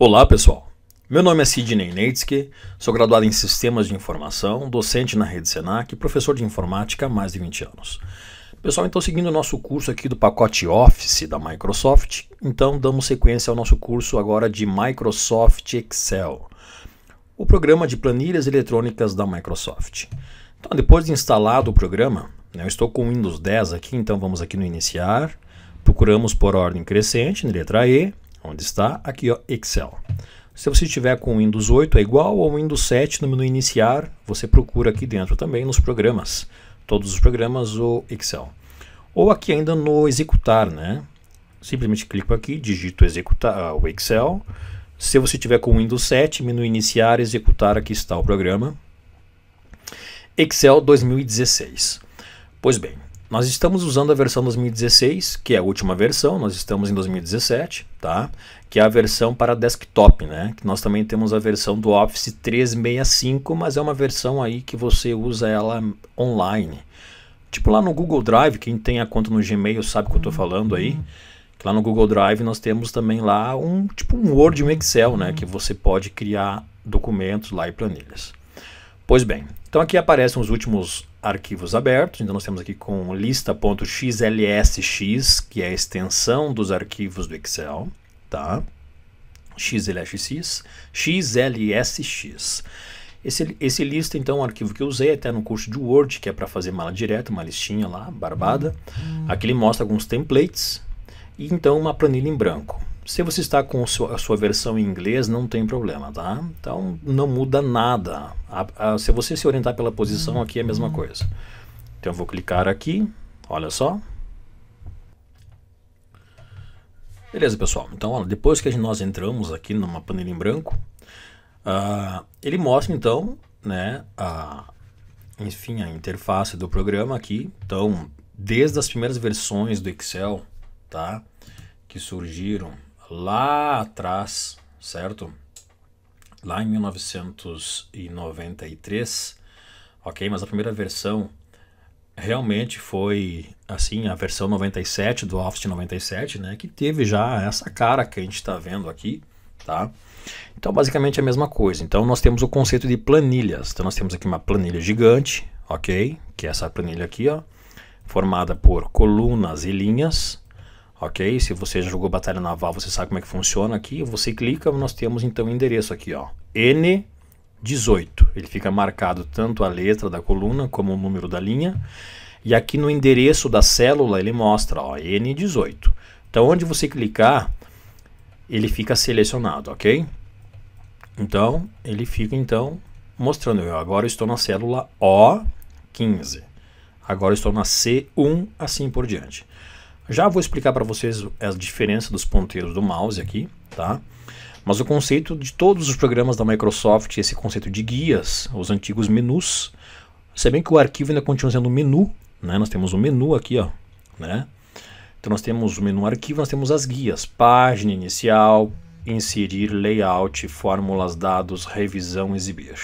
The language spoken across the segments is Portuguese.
Olá, pessoal. Meu nome é Sidney Neitzke, sou graduado em Sistemas de Informação, docente na rede Senac e professor de informática há mais de 20 anos. Pessoal, então seguindo o nosso curso aqui do pacote Office da Microsoft, então damos sequência ao nosso curso agora de Microsoft Excel, o programa de planilhas eletrônicas da Microsoft. Então, depois de instalado o programa, né, eu estou com o Windows 10 aqui, então vamos aqui no Iniciar, procuramos por ordem crescente, na letra E, Onde está? Aqui, ó, Excel. Se você estiver com Windows 8 é igual ao Windows 7 no menu iniciar, você procura aqui dentro também nos programas, todos os programas o Excel. Ou aqui ainda no executar, né? Simplesmente clico aqui, digito executar ah, o Excel. Se você tiver com Windows 7, menu iniciar, executar, aqui está o programa. Excel 2016. Pois bem, nós estamos usando a versão 2016, que é a última versão, nós estamos em 2017, tá? Que é a versão para desktop, né? Que nós também temos a versão do Office 365, mas é uma versão aí que você usa ela online. Tipo lá no Google Drive, quem tem a conta no Gmail sabe o que eu estou falando aí. Que lá no Google Drive nós temos também lá um tipo um Word e um Excel, né? Que você pode criar documentos lá e planilhas. Pois bem, então aqui aparecem os últimos arquivos abertos. Então nós temos aqui com lista.xlsx, que é a extensão dos arquivos do Excel, tá? xlsx, xlsx. Esse, esse lista, então, é um arquivo que eu usei até no curso de Word, que é para fazer mala direta, uma listinha lá, barbada. Hum. Aqui ele mostra alguns templates e então uma planilha em branco. Se você está com a sua versão em inglês, não tem problema, tá? Então não muda nada. A, a, se você se orientar pela posição uhum. aqui é a mesma coisa. Então eu vou clicar aqui, olha só. Beleza, pessoal. Então, depois que nós entramos aqui numa panela em branco, uh, ele mostra então, né, a, enfim, a interface do programa aqui. Então, desde as primeiras versões do Excel, tá, que surgiram lá atrás, certo? Lá em 1993, ok? Mas a primeira versão realmente foi assim a versão 97 do Office 97, né, que teve já essa cara que a gente está vendo aqui, tá? Então basicamente é a mesma coisa. Então nós temos o conceito de planilhas. Então nós temos aqui uma planilha gigante, ok? Que é essa planilha aqui, ó, formada por colunas e linhas, ok? Se você já jogou Batalha Naval, você sabe como é que funciona aqui. Você clica, nós temos então o endereço aqui, ó, N18. Ele fica marcado tanto a letra da coluna como o número da linha. E aqui no endereço da célula ele mostra, ó, N18. Então, onde você clicar, ele fica selecionado, ok? Então, ele fica então mostrando, eu agora estou na célula O15. Agora estou na C1, assim por diante. Já vou explicar para vocês a diferença dos ponteiros do mouse aqui, tá? Mas o conceito de todos os programas da Microsoft, esse conceito de guias, os antigos menus, se bem que o arquivo ainda continua sendo menu, né? Nós temos um menu aqui, ó, né? Então nós temos o menu arquivo, nós temos as guias, página inicial, inserir, layout, fórmulas, dados, revisão, exibir.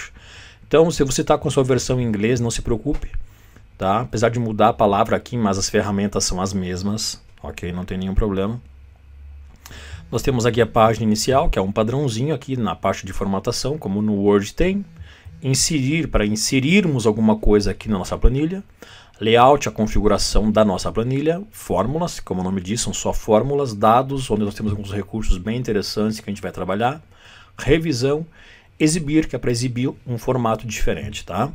Então, se você está com a sua versão em inglês, não se preocupe, tá? Apesar de mudar a palavra aqui, mas as ferramentas são as mesmas, ok? Não tem nenhum problema. Nós temos aqui a página inicial, que é um padrãozinho aqui na parte de formatação, como no Word tem. Inserir, para inserirmos alguma coisa aqui na nossa planilha. Layout, a configuração da nossa planilha. Fórmulas, como o nome diz, são só fórmulas. Dados, onde nós temos alguns recursos bem interessantes que a gente vai trabalhar. Revisão. Exibir, que é para exibir um formato diferente, tá?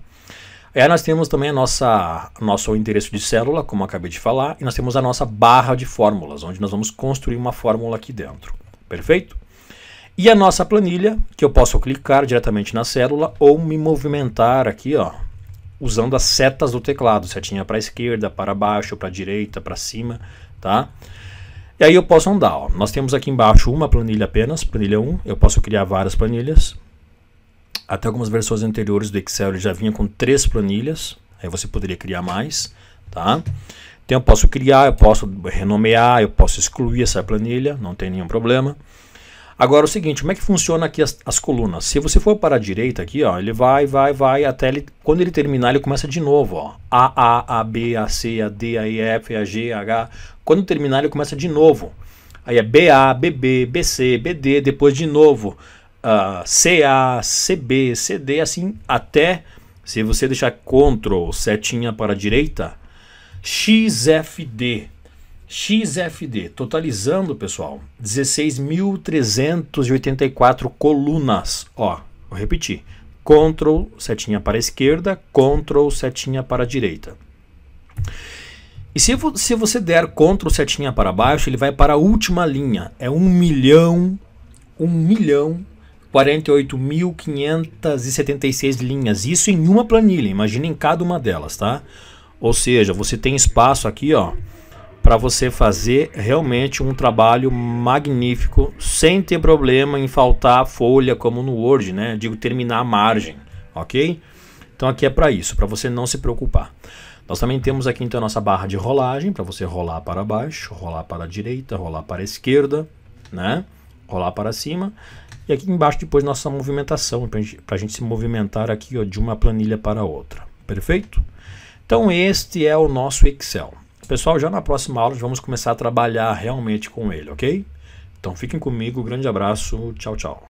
Aí é, nós temos também a nossa, nosso endereço de célula, como acabei de falar, e nós temos a nossa barra de fórmulas, onde nós vamos construir uma fórmula aqui dentro. Perfeito? E a nossa planilha, que eu posso clicar diretamente na célula ou me movimentar aqui, ó, usando as setas do teclado, setinha para a esquerda, para baixo, para a direita, para cima, tá? E aí eu posso andar, ó. Nós temos aqui embaixo uma planilha apenas, planilha 1, eu posso criar várias planilhas. Até algumas versões anteriores do Excel já vinha com três planilhas, aí você poderia criar mais, tá? Então eu posso criar, eu posso renomear, eu posso excluir essa planilha, não tem nenhum problema. Agora o seguinte, como é que funciona aqui as, as, colunas? Se você for para a direita aqui, ó, ele vai, vai, vai, até ele, quando ele terminar, ele começa de novo, ó. A, A, A, B, A, C, A, D, A, E, F, A, G, H. Quando terminar, ele começa de novo. Aí é BA, BB, BC, BD, depois de novo uh, CA, CB, CD, assim até se você deixar Ctrl, setinha para a direita, XFD. XFD, totalizando, pessoal, 16.384 colunas. Ó, vou repetir. Ctrl, setinha para a esquerda, Ctrl, setinha para a direita. E se, se você der Ctrl, setinha para baixo, ele vai para a última linha. É 1 milhão, 1 milhão 48.576 linhas, isso em uma planilha, imagina em cada uma delas, tá? Ou seja, você tem espaço aqui, ó, para você fazer realmente um trabalho magnífico sem ter problema em faltar folha como no Word, né? Digo terminar a margem, OK? Então aqui é para isso, para você não se preocupar. Nós também temos aqui então a nossa barra de rolagem para você rolar para baixo, rolar para a direita, rolar para a esquerda, né? Rolar para cima e aqui embaixo depois nossa movimentação, para gente, a gente se movimentar aqui ó, de uma planilha para outra. Perfeito? Então este é o nosso Excel. Pessoal, já na próxima aula vamos começar a trabalhar realmente com ele, ok? Então fiquem comigo, grande abraço, tchau, tchau.